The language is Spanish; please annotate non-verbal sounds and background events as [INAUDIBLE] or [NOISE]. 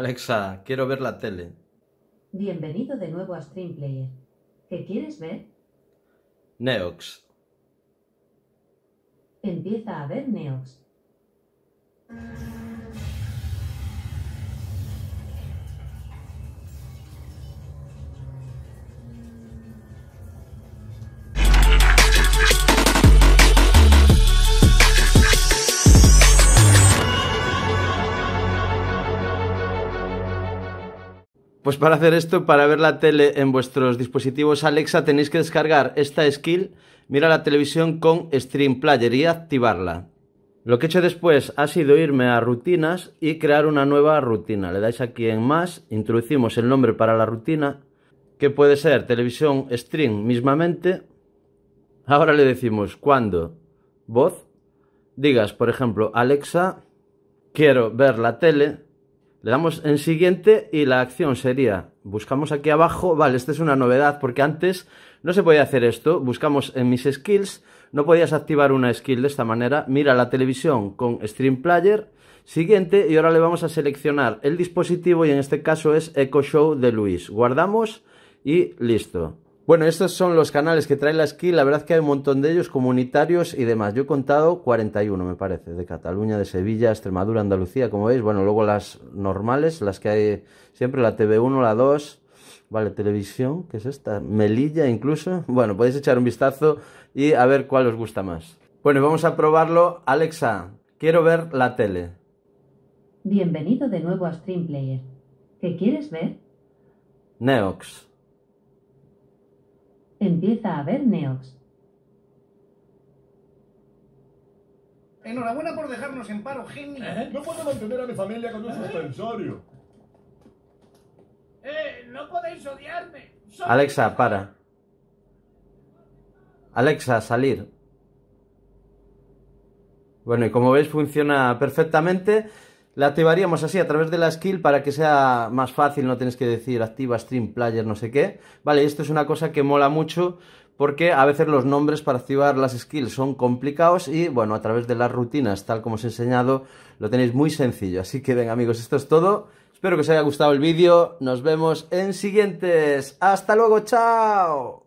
Alexa, quiero ver la tele. Bienvenido de nuevo a Streamplayer. ¿Qué quieres ver? Neox. Empieza a ver Neox. Pues para hacer esto, para ver la tele en vuestros dispositivos Alexa, tenéis que descargar esta skill, mira la televisión con Stream Player y activarla. Lo que he hecho después ha sido irme a rutinas y crear una nueva rutina. Le dais aquí en más, introducimos el nombre para la rutina, que puede ser televisión stream mismamente. Ahora le decimos cuando voz, digas por ejemplo Alexa, quiero ver la tele le damos en siguiente y la acción sería, buscamos aquí abajo, vale, esta es una novedad porque antes no se podía hacer esto, buscamos en mis skills, no podías activar una skill de esta manera, mira la televisión con Stream Player, siguiente y ahora le vamos a seleccionar el dispositivo y en este caso es Echo Show de Luis, guardamos y listo. Bueno, estos son los canales que trae la Sky. La verdad que hay un montón de ellos, comunitarios y demás. Yo he contado 41, me parece, de Cataluña, de Sevilla, Extremadura, Andalucía, como veis. Bueno, luego las normales, las que hay siempre, la TV1, la 2, vale, televisión, ¿qué es esta, Melilla incluso. [LAUGHS] Bueno, podéis echar un vistazo y a ver cuál os gusta más. Bueno, vamos a probarlo. Alexa, quiero ver la tele. Bienvenido de nuevo a Stream Player. ¿Qué quieres ver? Neox. Empieza a ver Neox. Enhorabuena por dejarnos en paro, Jimmy. ¿Eh? No puedo mantener a mi familia con un ¿Eh? suspensorio. ¡Eh! ¡No podéis odiarme! Alexa, para. Alexa, salir. Bueno, y como veis funciona perfectamente. La activaríamos así a través de la skill para que sea más fácil, no tienes que decir activa stream player, no sé qué. Vale, esto es una cosa que mola mucho porque a veces los nombres para activar las skills son complicados y bueno, a través de las rutinas, tal como os he enseñado, lo tenéis muy sencillo. Así que venga amigos, esto es todo. Espero que os haya gustado el vídeo. Nos vemos en siguientes. Hasta luego, chao.